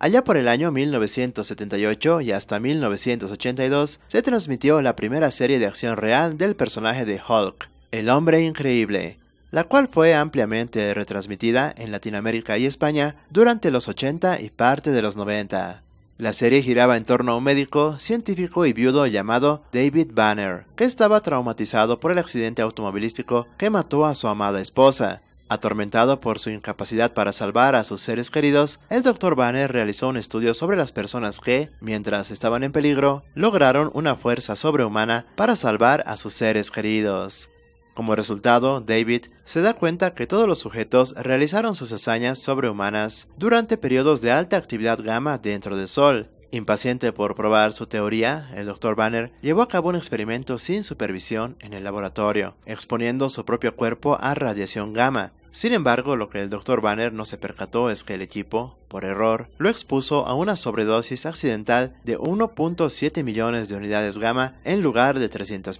Allá por el año 1978 y hasta 1982 se transmitió la primera serie de acción real del personaje de Hulk, El Hombre Increíble, la cual fue ampliamente retransmitida en Latinoamérica y España durante los 80 y parte de los 90. La serie giraba en torno a un médico, científico y viudo llamado David Banner, que estaba traumatizado por el accidente automovilístico que mató a su amada esposa, Atormentado por su incapacidad para salvar a sus seres queridos, el Dr. Banner realizó un estudio sobre las personas que, mientras estaban en peligro, lograron una fuerza sobrehumana para salvar a sus seres queridos. Como resultado, David se da cuenta que todos los sujetos realizaron sus hazañas sobrehumanas durante periodos de alta actividad gamma dentro del Sol. Impaciente por probar su teoría, el Dr. Banner llevó a cabo un experimento sin supervisión en el laboratorio, exponiendo su propio cuerpo a radiación gamma, sin embargo, lo que el Dr. Banner no se percató es que el equipo, por error, lo expuso a una sobredosis accidental de 1.7 millones de unidades gamma en lugar de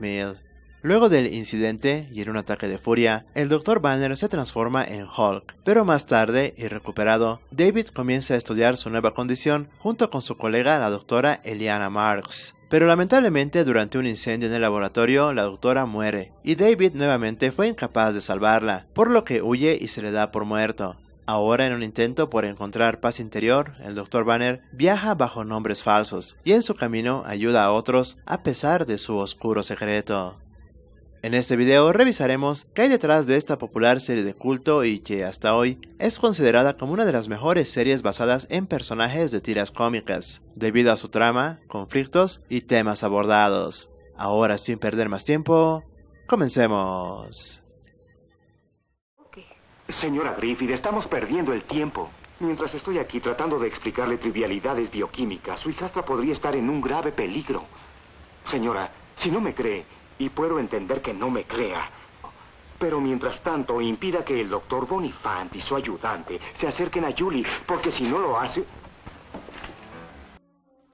mil. Luego del incidente y en un ataque de furia, el Dr. Banner se transforma en Hulk, pero más tarde, y recuperado, David comienza a estudiar su nueva condición junto con su colega la doctora Eliana Marks, pero lamentablemente durante un incendio en el laboratorio la doctora muere y David nuevamente fue incapaz de salvarla, por lo que huye y se le da por muerto. Ahora, en un intento por encontrar paz interior, el Dr. Banner viaja bajo nombres falsos y en su camino ayuda a otros a pesar de su oscuro secreto. En este video revisaremos qué hay detrás de esta popular serie de culto y que hasta hoy es considerada como una de las mejores series basadas en personajes de tiras cómicas, debido a su trama, conflictos y temas abordados. Ahora sin perder más tiempo, comencemos. Señora Griffith, estamos perdiendo el tiempo. Mientras estoy aquí tratando de explicarle trivialidades bioquímicas, su hijastra podría estar en un grave peligro. Señora, si no me cree, y puedo entender que no me crea. Pero mientras tanto, impida que el doctor Bonifant y su ayudante se acerquen a Julie, porque si no lo hace...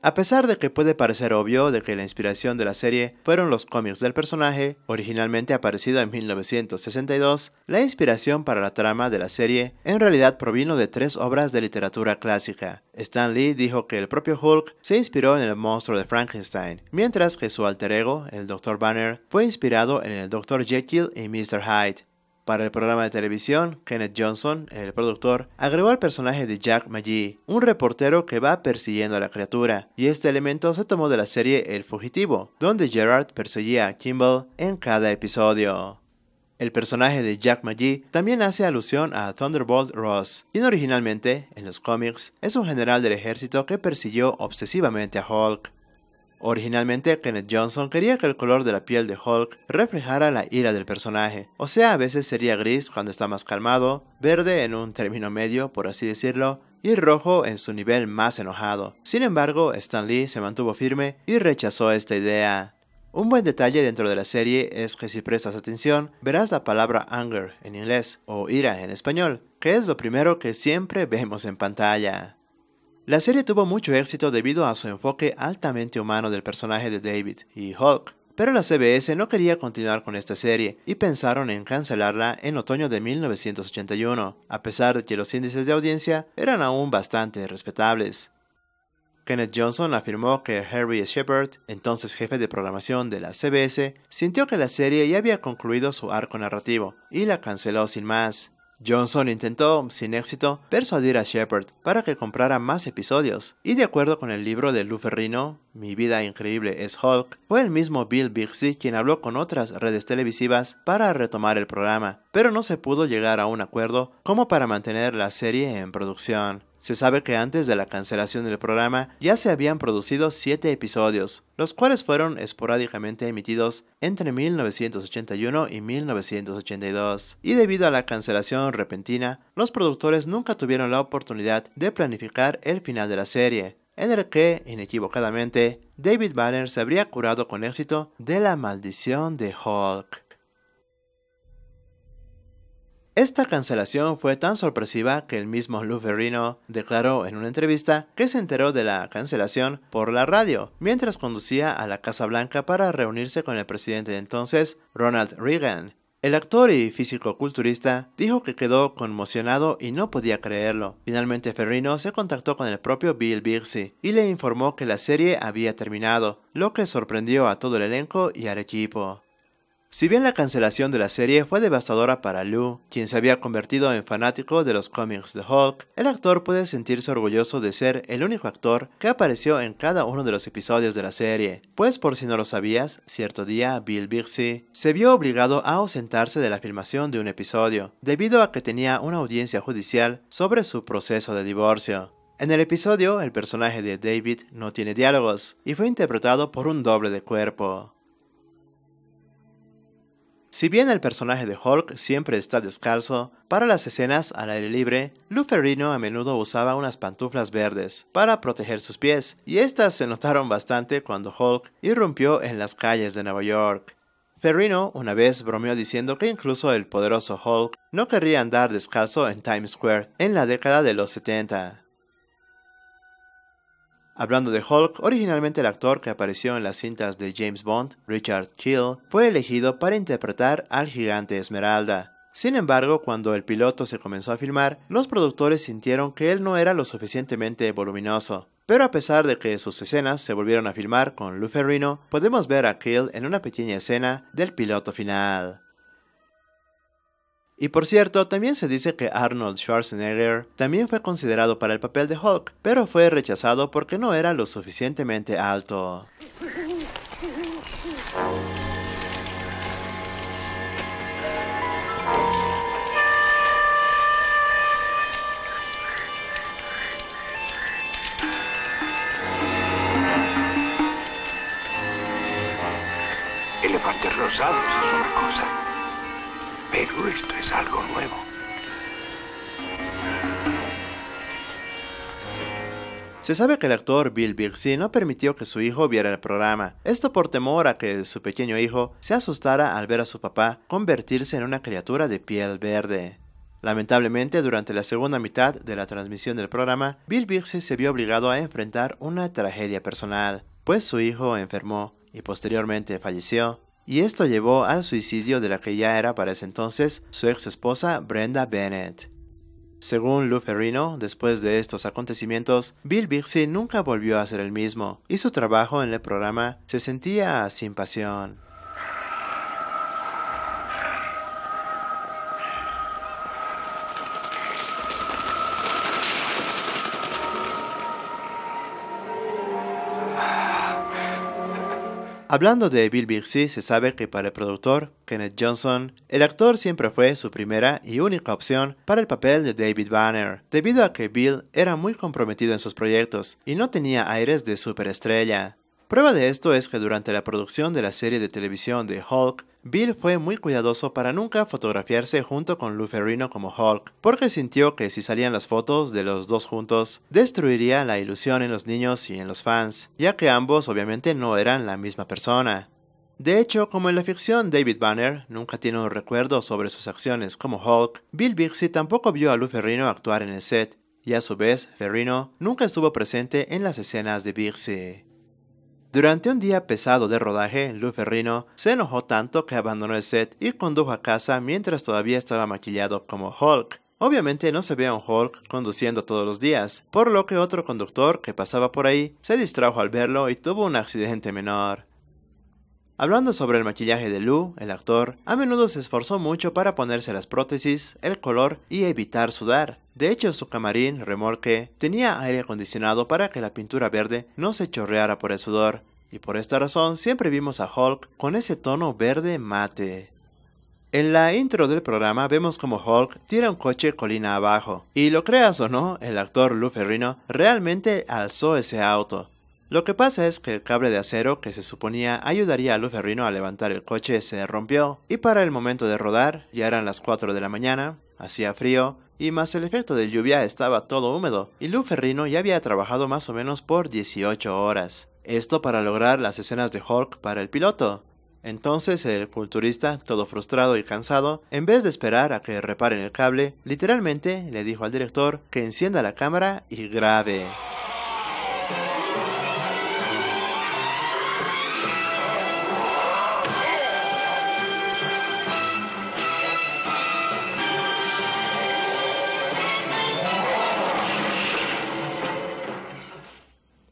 A pesar de que puede parecer obvio de que la inspiración de la serie fueron los cómics del personaje, originalmente aparecido en 1962, la inspiración para la trama de la serie en realidad provino de tres obras de literatura clásica. Stan Lee dijo que el propio Hulk se inspiró en el monstruo de Frankenstein, mientras que su alter ego, el Dr. Banner, fue inspirado en el Dr. Jekyll y Mr. Hyde. Para el programa de televisión, Kenneth Johnson, el productor, agregó al personaje de Jack Magee, un reportero que va persiguiendo a la criatura, y este elemento se tomó de la serie El Fugitivo, donde Gerard perseguía a Kimball en cada episodio. El personaje de Jack maggie también hace alusión a Thunderbolt Ross, quien originalmente, en los cómics, es un general del ejército que persiguió obsesivamente a Hulk. Originalmente, Kenneth Johnson quería que el color de la piel de Hulk reflejara la ira del personaje, o sea, a veces sería gris cuando está más calmado, verde en un término medio, por así decirlo, y rojo en su nivel más enojado. Sin embargo, Stan Lee se mantuvo firme y rechazó esta idea. Un buen detalle dentro de la serie es que si prestas atención, verás la palabra anger en inglés o ira en español, que es lo primero que siempre vemos en pantalla. La serie tuvo mucho éxito debido a su enfoque altamente humano del personaje de David y Hulk, pero la CBS no quería continuar con esta serie y pensaron en cancelarla en otoño de 1981, a pesar de que los índices de audiencia eran aún bastante respetables. Kenneth Johnson afirmó que Harry Shepard, entonces jefe de programación de la CBS, sintió que la serie ya había concluido su arco narrativo y la canceló sin más. Johnson intentó, sin éxito, persuadir a Shepard para que comprara más episodios, y de acuerdo con el libro de Lou Ferrino, Mi vida increíble es Hulk, fue el mismo Bill Bixby quien habló con otras redes televisivas para retomar el programa, pero no se pudo llegar a un acuerdo como para mantener la serie en producción. Se sabe que antes de la cancelación del programa ya se habían producido 7 episodios, los cuales fueron esporádicamente emitidos entre 1981 y 1982. Y debido a la cancelación repentina, los productores nunca tuvieron la oportunidad de planificar el final de la serie, en el que, inequivocadamente, David Banner se habría curado con éxito de la maldición de Hulk. Esta cancelación fue tan sorpresiva que el mismo Lou Ferrino declaró en una entrevista que se enteró de la cancelación por la radio mientras conducía a la Casa Blanca para reunirse con el presidente de entonces, Ronald Reagan. El actor y físico-culturista dijo que quedó conmocionado y no podía creerlo. Finalmente Ferrino se contactó con el propio Bill Bixby y le informó que la serie había terminado, lo que sorprendió a todo el elenco y al equipo. Si bien la cancelación de la serie fue devastadora para Lou, quien se había convertido en fanático de los cómics de Hulk, el actor puede sentirse orgulloso de ser el único actor que apareció en cada uno de los episodios de la serie, pues por si no lo sabías, cierto día Bill Bixby se vio obligado a ausentarse de la filmación de un episodio, debido a que tenía una audiencia judicial sobre su proceso de divorcio. En el episodio, el personaje de David no tiene diálogos y fue interpretado por un doble de cuerpo. Si bien el personaje de Hulk siempre está descalzo, para las escenas al aire libre, Ferrino a menudo usaba unas pantuflas verdes para proteger sus pies, y estas se notaron bastante cuando Hulk irrumpió en las calles de Nueva York. Ferrino una vez bromeó diciendo que incluso el poderoso Hulk no querría andar descalzo en Times Square en la década de los 70. Hablando de Hulk, originalmente el actor que apareció en las cintas de James Bond, Richard Kill, fue elegido para interpretar al gigante Esmeralda. Sin embargo, cuando el piloto se comenzó a filmar, los productores sintieron que él no era lo suficientemente voluminoso. Pero a pesar de que sus escenas se volvieron a filmar con Lou podemos ver a Kill en una pequeña escena del piloto final. Y por cierto, también se dice que Arnold Schwarzenegger también fue considerado para el papel de Hulk, pero fue rechazado porque no era lo suficientemente alto. Elefantes rosados es una cosa pero esto es algo nuevo. Se sabe que el actor Bill Bixby no permitió que su hijo viera el programa, esto por temor a que su pequeño hijo se asustara al ver a su papá convertirse en una criatura de piel verde. Lamentablemente, durante la segunda mitad de la transmisión del programa, Bill Bixby se vio obligado a enfrentar una tragedia personal, pues su hijo enfermó y posteriormente falleció y esto llevó al suicidio de la que ya era para ese entonces su ex esposa Brenda Bennett. Según Lou Ferrino, después de estos acontecimientos, Bill Bixby nunca volvió a ser el mismo, y su trabajo en el programa se sentía sin pasión. Hablando de Bill Bixby, se sabe que para el productor Kenneth Johnson, el actor siempre fue su primera y única opción para el papel de David Banner, debido a que Bill era muy comprometido en sus proyectos y no tenía aires de superestrella. Prueba de esto es que durante la producción de la serie de televisión de Hulk, Bill fue muy cuidadoso para nunca fotografiarse junto con Ferrino como Hulk, porque sintió que si salían las fotos de los dos juntos, destruiría la ilusión en los niños y en los fans, ya que ambos obviamente no eran la misma persona. De hecho, como en la ficción David Banner nunca tiene un recuerdo sobre sus acciones como Hulk, Bill Bixby tampoco vio a Lou Ferrino actuar en el set, y a su vez, Ferrino nunca estuvo presente en las escenas de Bixby. Durante un día pesado de rodaje, Lou Ferrino se enojó tanto que abandonó el set y condujo a casa mientras todavía estaba maquillado como Hulk. Obviamente no se ve a un Hulk conduciendo todos los días, por lo que otro conductor que pasaba por ahí se distrajo al verlo y tuvo un accidente menor. Hablando sobre el maquillaje de Lou, el actor, a menudo se esforzó mucho para ponerse las prótesis, el color y evitar sudar. De hecho, su camarín, remolque, tenía aire acondicionado para que la pintura verde no se chorreara por el sudor, y por esta razón siempre vimos a Hulk con ese tono verde mate. En la intro del programa vemos como Hulk tira un coche colina abajo, y lo creas o no, el actor Lou Ferrino realmente alzó ese auto, lo que pasa es que el cable de acero que se suponía ayudaría a Luferrino a levantar el coche se rompió, y para el momento de rodar, ya eran las 4 de la mañana, hacía frío, y más el efecto de lluvia estaba todo húmedo, y Luferrino ya había trabajado más o menos por 18 horas. Esto para lograr las escenas de Hulk para el piloto. Entonces el culturista, todo frustrado y cansado, en vez de esperar a que reparen el cable, literalmente le dijo al director que encienda la cámara y grabe.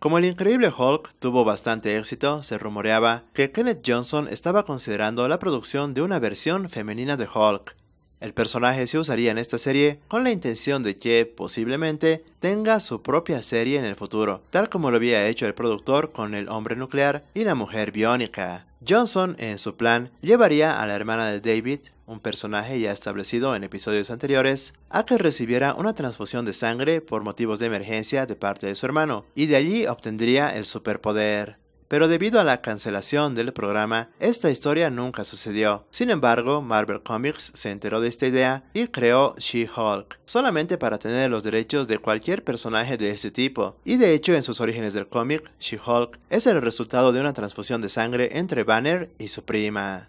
Como el increíble Hulk tuvo bastante éxito, se rumoreaba que Kenneth Johnson estaba considerando la producción de una versión femenina de Hulk. El personaje se usaría en esta serie con la intención de que, posiblemente, tenga su propia serie en el futuro, tal como lo había hecho el productor con El hombre nuclear y la mujer biónica. Johnson, en su plan, llevaría a la hermana de David, un personaje ya establecido en episodios anteriores, a que recibiera una transfusión de sangre por motivos de emergencia de parte de su hermano, y de allí obtendría el superpoder pero debido a la cancelación del programa, esta historia nunca sucedió. Sin embargo, Marvel Comics se enteró de esta idea y creó She-Hulk, solamente para tener los derechos de cualquier personaje de ese tipo, y de hecho en sus orígenes del cómic, She-Hulk es el resultado de una transfusión de sangre entre Banner y su prima.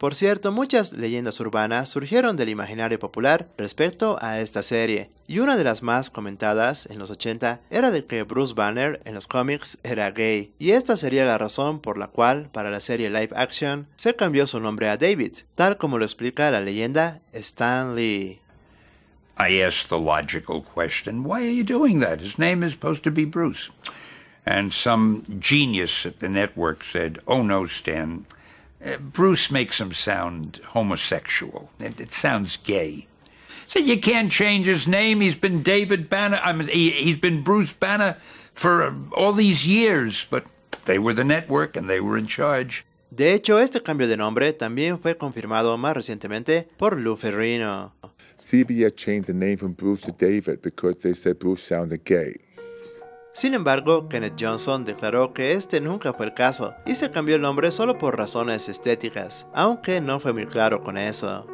Por cierto, muchas leyendas urbanas surgieron del imaginario popular respecto a esta serie, y una de las más comentadas en los 80 era de que Bruce Banner en los cómics era gay, y esta sería la razón por la cual para la serie live action se cambió su nombre a David, tal como lo explica la leyenda Stan Lee. I the logical question, why are you doing that? His name is supposed Bruce. And some genius at the network said, oh no, Stan, Uh, Bruce makes him sound homosexual. It, it, sounds gay. So you can't change his name. He's been David Banner. I mean, he, has been Bruce Banner for um, all these years, but they were the network and they were in charge. De hecho, este cambio de nombre también fue confirmado más recientemente por Lou Ferrino. CBS changed the name from Bruce to David because they said Bruce sounded gay. Sin embargo, Kenneth Johnson declaró que este nunca fue el caso y se cambió el nombre solo por razones estéticas, aunque no fue muy claro con eso.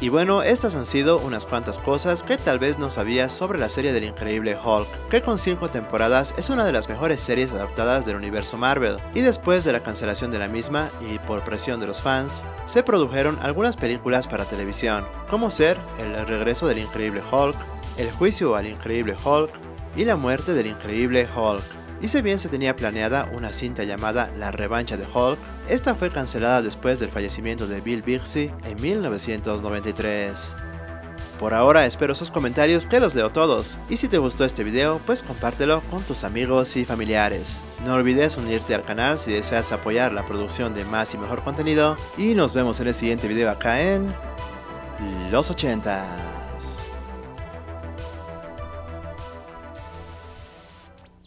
Y bueno, estas han sido unas cuantas cosas que tal vez no sabías sobre la serie del increíble Hulk, que con 5 temporadas es una de las mejores series adaptadas del universo Marvel, y después de la cancelación de la misma y por presión de los fans, se produjeron algunas películas para televisión, como ser El regreso del increíble Hulk, El juicio al increíble Hulk y La muerte del increíble Hulk. Y si bien se tenía planeada una cinta llamada La Revancha de Hulk, esta fue cancelada después del fallecimiento de Bill Bixby en 1993. Por ahora espero sus comentarios que los leo todos, y si te gustó este video pues compártelo con tus amigos y familiares. No olvides unirte al canal si deseas apoyar la producción de más y mejor contenido, y nos vemos en el siguiente video acá en... Los 80.